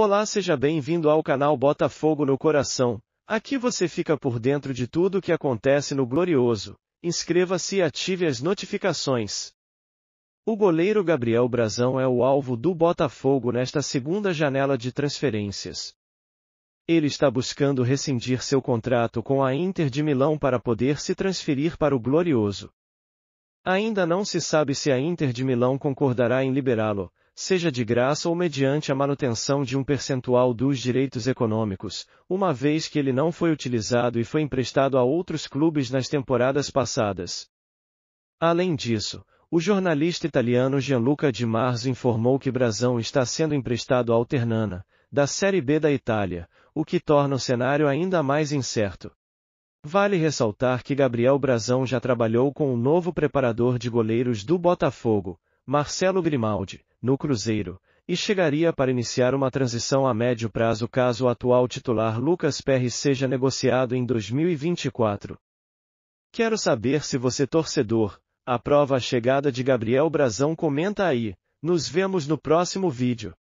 Olá, seja bem-vindo ao canal Botafogo no Coração. Aqui você fica por dentro de tudo o que acontece no Glorioso. Inscreva-se e ative as notificações. O goleiro Gabriel Brazão é o alvo do Botafogo nesta segunda janela de transferências. Ele está buscando rescindir seu contrato com a Inter de Milão para poder se transferir para o Glorioso. Ainda não se sabe se a Inter de Milão concordará em liberá-lo, seja de graça ou mediante a manutenção de um percentual dos direitos econômicos, uma vez que ele não foi utilizado e foi emprestado a outros clubes nas temporadas passadas. Além disso, o jornalista italiano Gianluca Di Marzo informou que Brazão está sendo emprestado ao Ternana, da Série B da Itália, o que torna o cenário ainda mais incerto. Vale ressaltar que Gabriel Brazão já trabalhou com o novo preparador de goleiros do Botafogo, Marcelo Grimaldi, no Cruzeiro, e chegaria para iniciar uma transição a médio prazo caso o atual titular Lucas Perry seja negociado em 2024. Quero saber se você torcedor, aprova a chegada de Gabriel Brazão comenta aí, nos vemos no próximo vídeo.